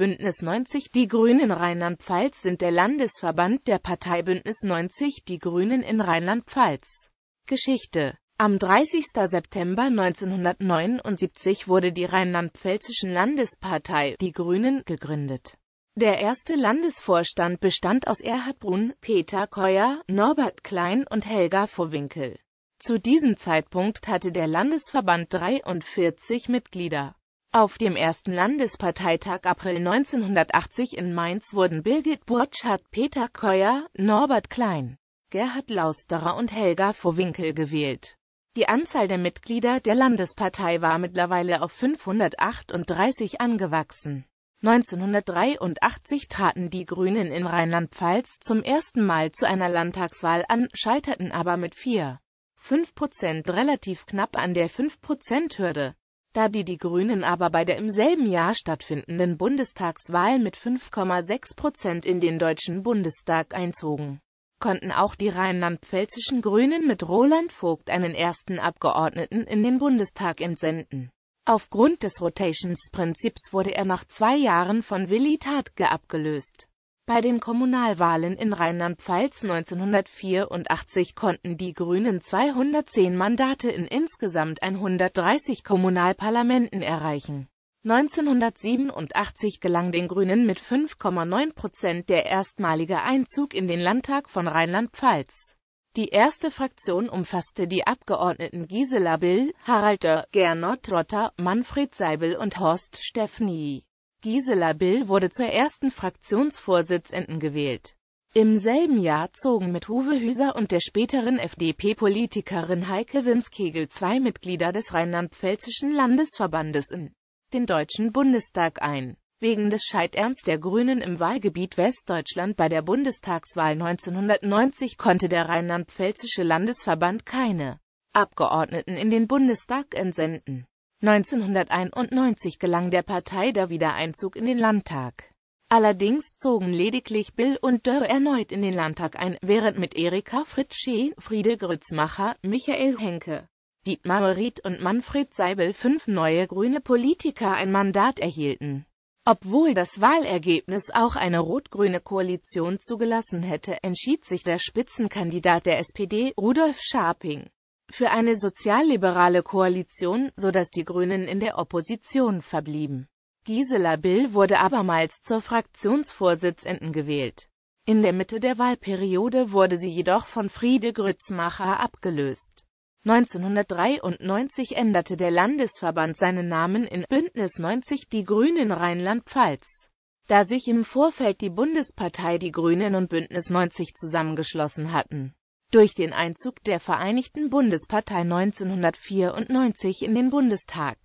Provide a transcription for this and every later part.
Bündnis 90 Die Grünen Rheinland-Pfalz sind der Landesverband der Partei Bündnis 90 Die Grünen in Rheinland-Pfalz. Geschichte am 30. September 1979 wurde die Rheinland-Pfälzischen Landespartei Die Grünen gegründet. Der erste Landesvorstand bestand aus Erhard Brunn, Peter Keuer, Norbert Klein und Helga Vorwinkel. Zu diesem Zeitpunkt hatte der Landesverband 43 Mitglieder. Auf dem ersten Landesparteitag April 1980 in Mainz wurden Birgit Burchardt, Peter Keuer, Norbert Klein, Gerhard Lausterer und Helga Vorwinkel gewählt. Die Anzahl der Mitglieder der Landespartei war mittlerweile auf 538 angewachsen. 1983 traten die Grünen in Rheinland-Pfalz zum ersten Mal zu einer Landtagswahl an, scheiterten aber mit 4,5 Prozent relativ knapp an der 5-Prozent-Hürde. Da die die Grünen aber bei der im selben Jahr stattfindenden Bundestagswahl mit 5,6 Prozent in den Deutschen Bundestag einzogen, konnten auch die rheinland-pfälzischen Grünen mit Roland Vogt einen ersten Abgeordneten in den Bundestag entsenden. Aufgrund des Rotationsprinzips wurde er nach zwei Jahren von Willi Tatke abgelöst. Bei den Kommunalwahlen in Rheinland-Pfalz 1984 konnten die Grünen 210 Mandate in insgesamt 130 Kommunalparlamenten erreichen. 1987 gelang den Grünen mit 5,9 Prozent der erstmalige Einzug in den Landtag von Rheinland-Pfalz. Die erste Fraktion umfasste die Abgeordneten Gisela Bill, Harald Dörr, Gernot Rotter, Manfred Seibel und Horst Steffni. Gisela Bill wurde zur ersten Fraktionsvorsitzenden gewählt. Im selben Jahr zogen mit Uwe Hüser und der späteren FDP-Politikerin Heike Wimskegel zwei Mitglieder des Rheinland-Pfälzischen Landesverbandes in den Deutschen Bundestag ein. Wegen des Scheiterns der Grünen im Wahlgebiet Westdeutschland bei der Bundestagswahl 1990 konnte der Rheinland-Pfälzische Landesverband keine Abgeordneten in den Bundestag entsenden. 1991 gelang der Partei der Wiedereinzug in den Landtag. Allerdings zogen lediglich Bill und Dörr erneut in den Landtag ein, während mit Erika Fritschee, Friede Grützmacher, Michael Henke, Dietmar Ried und Manfred Seibel fünf neue grüne Politiker ein Mandat erhielten. Obwohl das Wahlergebnis auch eine rot-grüne Koalition zugelassen hätte, entschied sich der Spitzenkandidat der SPD, Rudolf Scharping, für eine sozialliberale Koalition, so dass die Grünen in der Opposition verblieben. Gisela Bill wurde abermals zur Fraktionsvorsitzenden gewählt. In der Mitte der Wahlperiode wurde sie jedoch von Friede Grützmacher abgelöst. 1993 änderte der Landesverband seinen Namen in Bündnis 90 Die Grünen Rheinland-Pfalz. Da sich im Vorfeld die Bundespartei Die Grünen und Bündnis 90 zusammengeschlossen hatten, durch den Einzug der Vereinigten Bundespartei 1994 in den Bundestag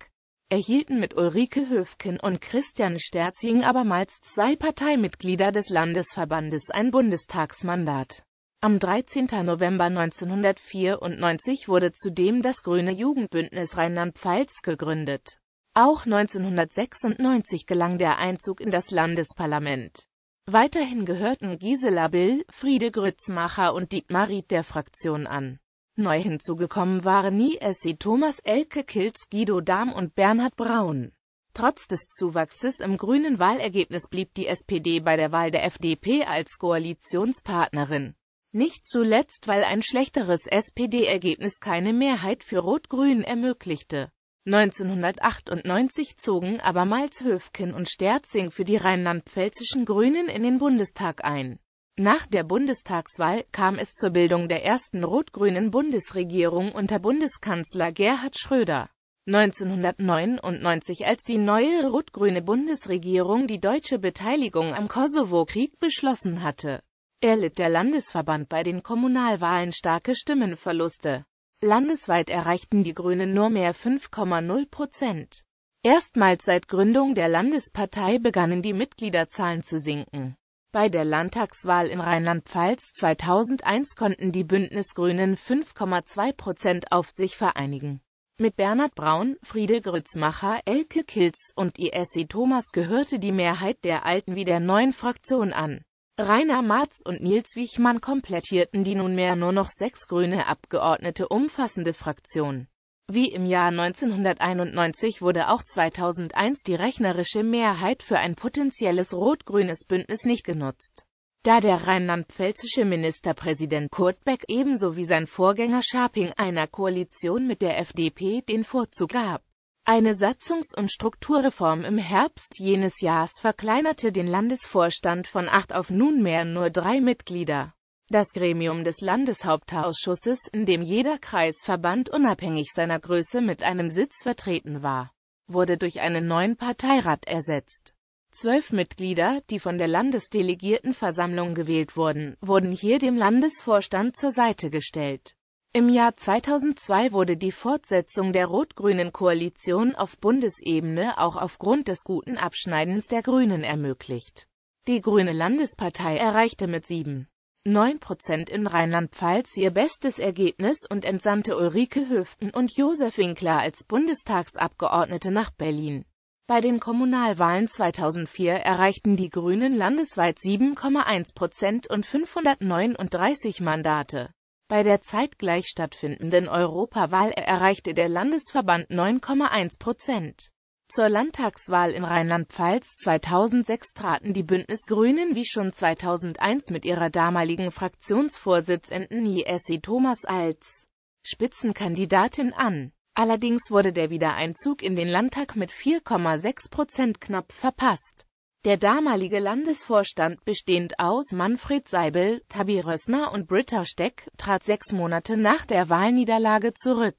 erhielten mit Ulrike Höfken und Christian Sterzing abermals zwei Parteimitglieder des Landesverbandes ein Bundestagsmandat. Am 13. November 1994 wurde zudem das Grüne Jugendbündnis Rheinland-Pfalz gegründet. Auch 1996 gelang der Einzug in das Landesparlament. Weiterhin gehörten Gisela Bill, Friede Grützmacher und Dietmar Ried der Fraktion an. Neu hinzugekommen waren nie Niesi Thomas Elke Kilz, Guido Dahm und Bernhard Braun. Trotz des Zuwachses im grünen Wahlergebnis blieb die SPD bei der Wahl der FDP als Koalitionspartnerin. Nicht zuletzt, weil ein schlechteres SPD-Ergebnis keine Mehrheit für Rot-Grün ermöglichte. 1998 zogen abermals Höfken und Sterzing für die rheinland-pfälzischen Grünen in den Bundestag ein. Nach der Bundestagswahl kam es zur Bildung der ersten rot-grünen Bundesregierung unter Bundeskanzler Gerhard Schröder. 1999, als die neue rot-grüne Bundesregierung die deutsche Beteiligung am Kosovo-Krieg beschlossen hatte, erlitt der Landesverband bei den Kommunalwahlen starke Stimmenverluste. Landesweit erreichten die Grünen nur mehr 5,0 Prozent. Erstmals seit Gründung der Landespartei begannen die Mitgliederzahlen zu sinken. Bei der Landtagswahl in Rheinland-Pfalz 2001 konnten die Bündnisgrünen 5,2 Prozent auf sich vereinigen. Mit Bernhard Braun, Friede Grützmacher, Elke Kilz und ISC e Thomas gehörte die Mehrheit der alten wie der neuen Fraktion an Rainer Marz und Nils Wichmann komplettierten die nunmehr nur noch sechs grüne Abgeordnete umfassende Fraktion. Wie im Jahr 1991 wurde auch 2001 die rechnerische Mehrheit für ein potenzielles rot-grünes Bündnis nicht genutzt. Da der rheinland-pfälzische Ministerpräsident Kurt Beck ebenso wie sein Vorgänger Scharping einer Koalition mit der FDP den Vorzug gab. Eine Satzungs- und Strukturreform im Herbst jenes Jahres verkleinerte den Landesvorstand von acht auf nunmehr nur drei Mitglieder. Das Gremium des Landeshauptausschusses, in dem jeder Kreisverband unabhängig seiner Größe mit einem Sitz vertreten war, wurde durch einen neuen Parteirat ersetzt. Zwölf Mitglieder, die von der Landesdelegiertenversammlung gewählt wurden, wurden hier dem Landesvorstand zur Seite gestellt. Im Jahr 2002 wurde die Fortsetzung der rot-grünen Koalition auf Bundesebene auch aufgrund des guten Abschneidens der Grünen ermöglicht. Die Grüne Landespartei erreichte mit 7,9 Prozent in Rheinland-Pfalz ihr bestes Ergebnis und entsandte Ulrike Höften und Josef Winkler als Bundestagsabgeordnete nach Berlin. Bei den Kommunalwahlen 2004 erreichten die Grünen landesweit 7,1 Prozent und 539 Mandate. Bei der zeitgleich stattfindenden Europawahl erreichte der Landesverband 9,1 Prozent. Zur Landtagswahl in Rheinland-Pfalz 2006 traten die Bündnisgrünen wie schon 2001 mit ihrer damaligen Fraktionsvorsitzenden Jessie Thomas als Spitzenkandidatin an. Allerdings wurde der Wiedereinzug in den Landtag mit 4,6 Prozent knapp verpasst der damalige Landesvorstand, bestehend aus Manfred Seibel, Tabi Rössner und Britta Steck, trat sechs Monate nach der Wahlniederlage zurück.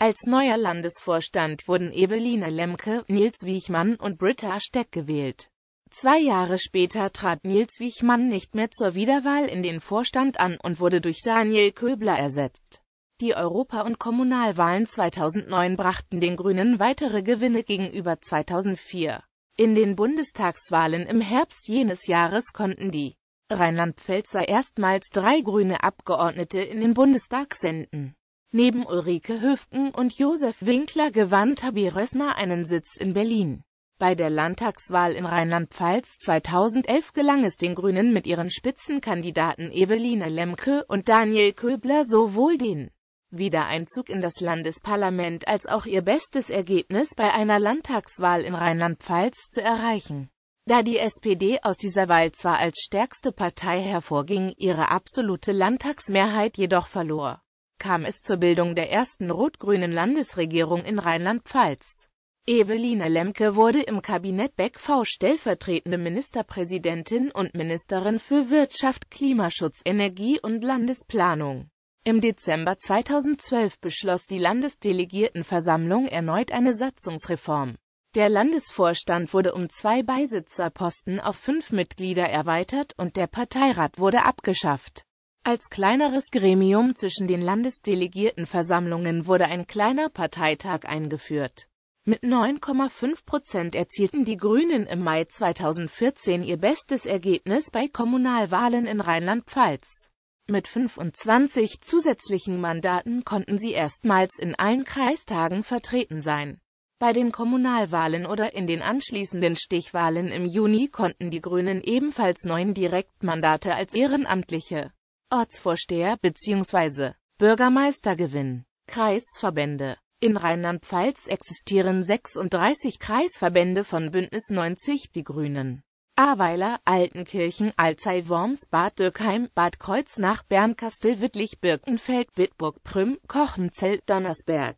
Als neuer Landesvorstand wurden Eveline Lemke, Nils Wiechmann und Britta Steck gewählt. Zwei Jahre später trat Nils Wichmann nicht mehr zur Wiederwahl in den Vorstand an und wurde durch Daniel Köbler ersetzt. Die Europa- und Kommunalwahlen 2009 brachten den Grünen weitere Gewinne gegenüber 2004. In den Bundestagswahlen im Herbst jenes Jahres konnten die Rheinland-Pfälzer erstmals drei grüne Abgeordnete in den Bundestag senden. Neben Ulrike Höfken und Josef Winkler gewann Tabi Rössner einen Sitz in Berlin. Bei der Landtagswahl in Rheinland-Pfalz 2011 gelang es den Grünen mit ihren Spitzenkandidaten Eveline Lemke und Daniel Köbler sowohl den Wiedereinzug in das Landesparlament als auch ihr bestes Ergebnis bei einer Landtagswahl in Rheinland-Pfalz zu erreichen. Da die SPD aus dieser Wahl zwar als stärkste Partei hervorging, ihre absolute Landtagsmehrheit jedoch verlor, kam es zur Bildung der ersten rot-grünen Landesregierung in Rheinland-Pfalz. Eveline Lemke wurde im Kabinett Beck V stellvertretende Ministerpräsidentin und Ministerin für Wirtschaft, Klimaschutz, Energie und Landesplanung. Im Dezember 2012 beschloss die Landesdelegiertenversammlung erneut eine Satzungsreform. Der Landesvorstand wurde um zwei Beisitzerposten auf fünf Mitglieder erweitert und der Parteirat wurde abgeschafft. Als kleineres Gremium zwischen den Landesdelegiertenversammlungen wurde ein kleiner Parteitag eingeführt. Mit 9,5 Prozent erzielten die Grünen im Mai 2014 ihr bestes Ergebnis bei Kommunalwahlen in Rheinland-Pfalz. Mit 25 zusätzlichen Mandaten konnten sie erstmals in allen Kreistagen vertreten sein. Bei den Kommunalwahlen oder in den anschließenden Stichwahlen im Juni konnten die Grünen ebenfalls neun Direktmandate als ehrenamtliche Ortsvorsteher bzw. Bürgermeister gewinnen. Kreisverbände In Rheinland-Pfalz existieren 36 Kreisverbände von Bündnis 90 Die Grünen. Ahrweiler, Altenkirchen, Alzey, Worms, Bad Dürkheim, Bad Kreuznach, Bernkastel, Wittlich, Birkenfeld, Bitburg, Prüm, Kochenzell, Donnersberg.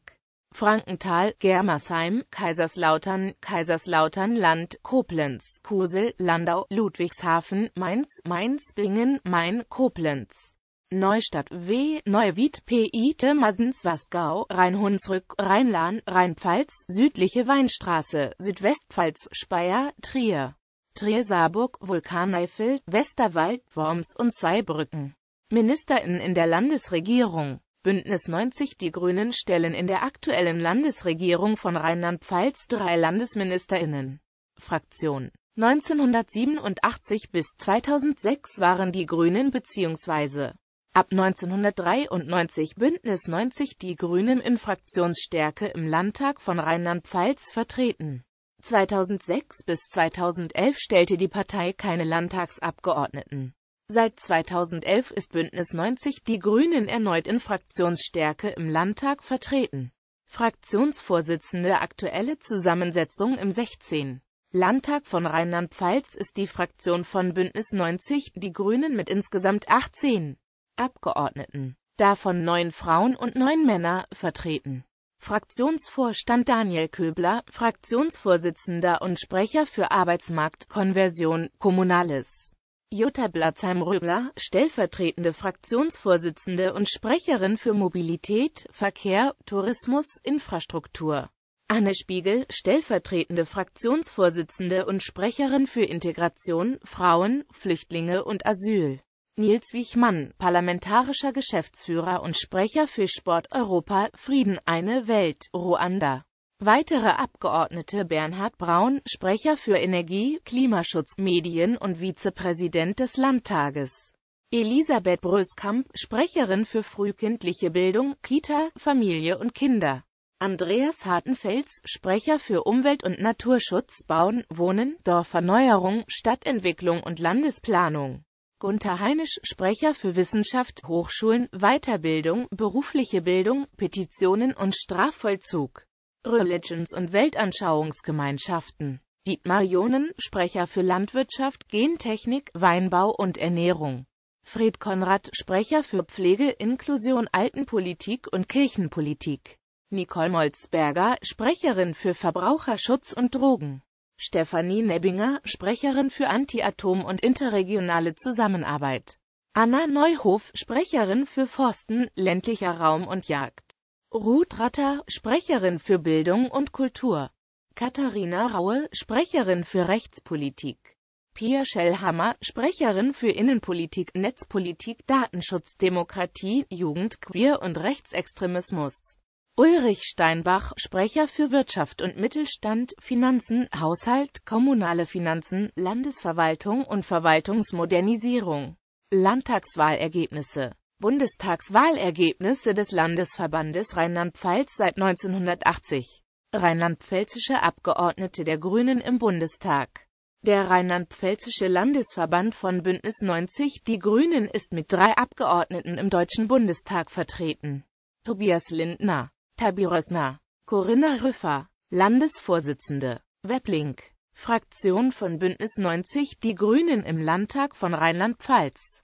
Frankenthal, Germersheim, Kaiserslautern, Kaiserslautern Land, Koblenz, Kusel, Landau, Ludwigshafen, Mainz, Mainz, Bingen, Main, Koblenz. Neustadt W. Neuwied P.I.T. Masens, Wasgau, Rheinhunsrück, Rheinlahn, Rheinpfalz, Südliche Weinstraße, Südwestpfalz, Speyer, Trier. Trier, Saarburg, Vulkaneifel, Westerwald, Worms und Zweibrücken. MinisterInnen in der Landesregierung Bündnis 90 Die Grünen stellen in der aktuellen Landesregierung von Rheinland-Pfalz drei LandesministerInnen. Fraktion 1987 bis 2006 waren die Grünen bzw. ab 1993 Bündnis 90 Die Grünen in Fraktionsstärke im Landtag von Rheinland-Pfalz vertreten. 2006 bis 2011 stellte die Partei keine Landtagsabgeordneten. Seit 2011 ist Bündnis 90 Die Grünen erneut in Fraktionsstärke im Landtag vertreten. Fraktionsvorsitzende Aktuelle Zusammensetzung im 16. Landtag von Rheinland-Pfalz ist die Fraktion von Bündnis 90 Die Grünen mit insgesamt 18 Abgeordneten, davon neun Frauen und neun Männer, vertreten. Fraktionsvorstand Daniel Köbler, Fraktionsvorsitzender und Sprecher für Arbeitsmarkt, Konversion, Kommunales. Jutta Blatzheim-Rögler, stellvertretende Fraktionsvorsitzende und Sprecherin für Mobilität, Verkehr, Tourismus, Infrastruktur. Anne Spiegel, stellvertretende Fraktionsvorsitzende und Sprecherin für Integration, Frauen, Flüchtlinge und Asyl. Nils Wichmann, parlamentarischer Geschäftsführer und Sprecher für Sport Europa, Frieden, eine Welt, Ruanda. Weitere Abgeordnete Bernhard Braun, Sprecher für Energie, Klimaschutz, Medien und Vizepräsident des Landtages. Elisabeth Bröskamp, Sprecherin für frühkindliche Bildung, Kita, Familie und Kinder. Andreas Hartenfels, Sprecher für Umwelt- und Naturschutz, Bauen, Wohnen, Dorferneuerung, Stadtentwicklung und Landesplanung. Gunther Heinisch, Sprecher für Wissenschaft, Hochschulen, Weiterbildung, berufliche Bildung, Petitionen und Strafvollzug, Religions- und Weltanschauungsgemeinschaften. Dietmar Jonen, Sprecher für Landwirtschaft, Gentechnik, Weinbau und Ernährung. Fred Konrad, Sprecher für Pflege, Inklusion, Altenpolitik und Kirchenpolitik. Nicole Molzberger, Sprecherin für Verbraucherschutz und Drogen. Stefanie Nebinger, Sprecherin für Anti-Atom- und interregionale Zusammenarbeit. Anna Neuhof, Sprecherin für Forsten, ländlicher Raum und Jagd. Ruth Ratter, Sprecherin für Bildung und Kultur. Katharina Raue, Sprecherin für Rechtspolitik. Pia Schellhammer, Sprecherin für Innenpolitik, Netzpolitik, Datenschutz, Demokratie, Jugend, Queer und Rechtsextremismus. Ulrich Steinbach, Sprecher für Wirtschaft und Mittelstand, Finanzen, Haushalt, kommunale Finanzen, Landesverwaltung und Verwaltungsmodernisierung. Landtagswahlergebnisse Bundestagswahlergebnisse des Landesverbandes Rheinland-Pfalz seit 1980. Rheinland-Pfälzische Abgeordnete der Grünen im Bundestag. Der Rheinland-Pfälzische Landesverband von Bündnis 90 Die Grünen ist mit drei Abgeordneten im Deutschen Bundestag vertreten. Tobias Lindner Tabi Rösner, Corinna Rüffer, Landesvorsitzende, Weblink, Fraktion von Bündnis 90 Die Grünen im Landtag von Rheinland-Pfalz.